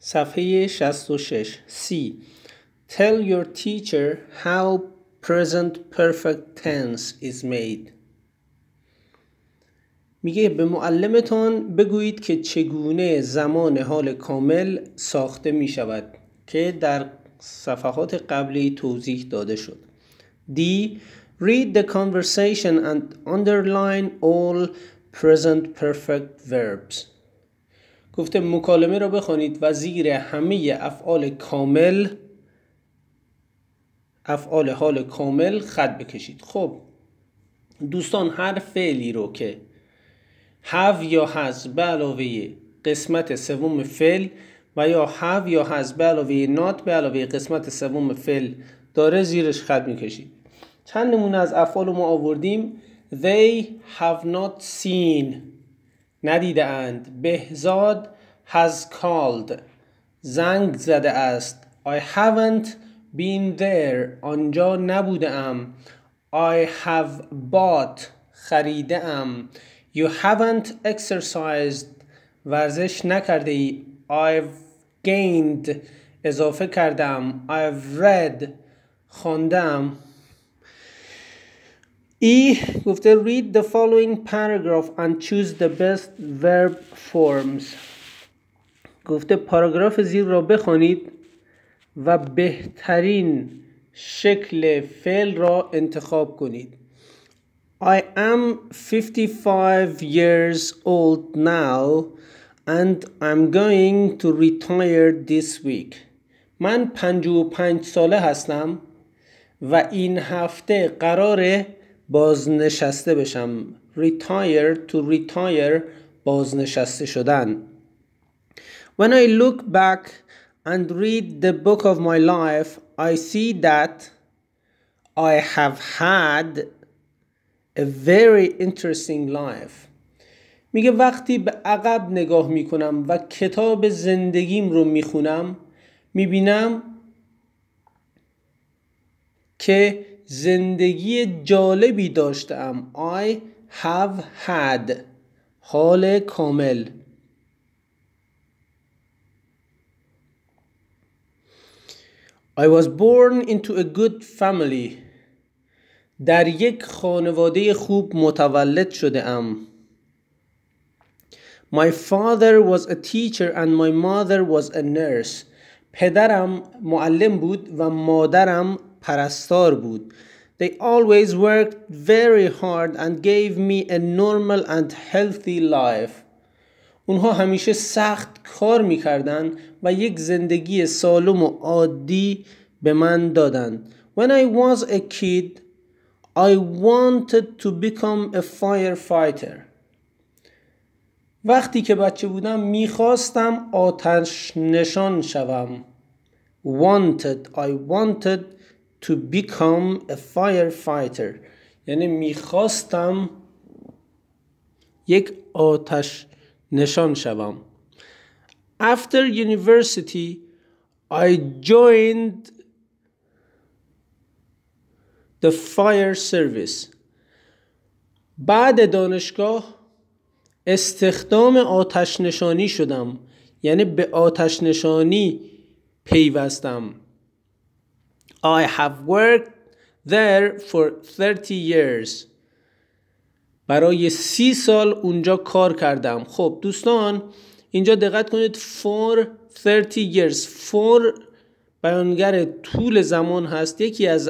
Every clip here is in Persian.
صفحه 66 C Tell your teacher how present perfect tense is made میگه به معلمتان بگویید که چگونه زمان حال کامل ساخته می شود که در صفحات قبلی توضیح داده شد D Read the conversation and underline all present perfect verbs گفته مکالمه رو بخوانید و زیر همه افعال کامل افعال حال کامل خط بکشید خب دوستان هر فعلی رو که هف یا has به علاوه قسمت سوم فعل و یا هف یا هز به علاوه نات به علاوه قسمت سوم فعل داره زیرش خط میکشید چند نمونه از افعال ما آوردیم they have not seen ندیده اند بهزاد has called زنگ زده است I haven't been there آنجا نبوده ام I have bought خریده ام You haven't exercised ورزش نکرده ای I've gained اضافه کردم I've read خوندم ای گفته read the following paragraph and choose the best verb forms گفته پاراگراف زیر را بخوانید و بهترین شکل فعل را انتخاب کنید I am 55 years old now and I'm going to retire this week من پنج ساله هستم و این هفته قراره بازنشسته بشم retire to retire بازنشسته شدن When I look back and read the book of my life I see that I have had a very interesting life میگه وقتی به عقب نگاه میکنم و کتاب زندگیم رو میخونم میبینم که زندگی جالبی داشتم I have had حال کامل I was born into a good family. در یک خانواده خوب متولد شده ام. My father was a teacher and my mother was a nurse. پدرم معلم بود و مادرم پرستار بود They always worked very hard and gave me a normal and healthy life. اونها همیشه سخت کار میکردن و یک زندگی سالم و عادی به من دادن. When I was a kid, I wanted to become a firefighter. وقتی که بچه بودم میخواستم آتش نشان شوم. Wanted, I wanted to become a firefighter یعنی میخواستم یک آتش نشان شوم After university I joined the fire service بعد دانشگاه استخدام آتش نشانی شدم یعنی به آتش نشانی پیوستم I have worked there for 30 years برای سی سال اونجا کار کردم خب دوستان اینجا دقت کنید for 30 years for بیانگر طول زمان هست یکی از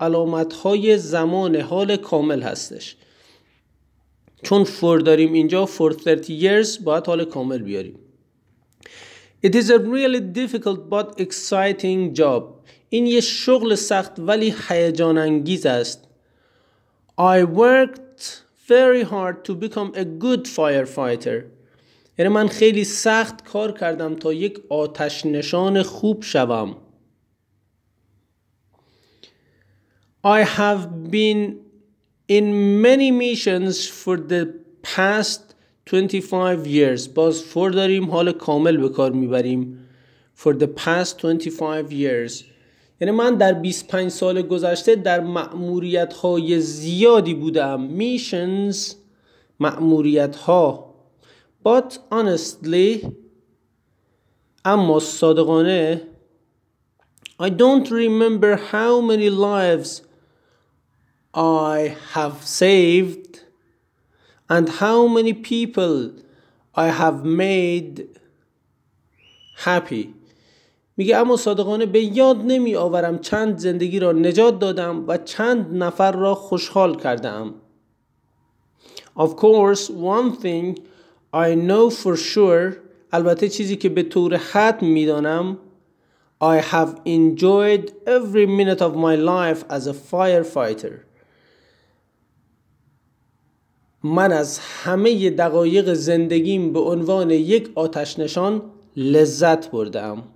علامت های زمان حال کامل هستش چون for داریم اینجا for 30 years باید حال کامل بیاریم It is a really difficult but exciting job این یه شغل سخت ولی هیجان انگیز است. I worked very hard to become a good firefighter. یعنی من خیلی سخت کار کردم تا یک آتش نشان خوب شوم. I have been in many missions for the past 25 years. باز فور داریم حال کامل به کار میبریم. For the past 25 years. یعنی من در 25 سال گذشته در معموریت های زیادی بودم میشنز معموریت ها but honestly اما صادقانه I don't remember how many lives I have saved and how many people I have made happy میگه اما صادقانه به یاد نمی آورم چند زندگی را نجات دادم و چند نفر را خوشحال کردم Of course, one thing I know for sure البته چیزی که به طور ختم میدانم I have enjoyed every minute of my life as a firefighter. من از همه دقایق زندگیم به عنوان یک آتش نشان لذت بردم.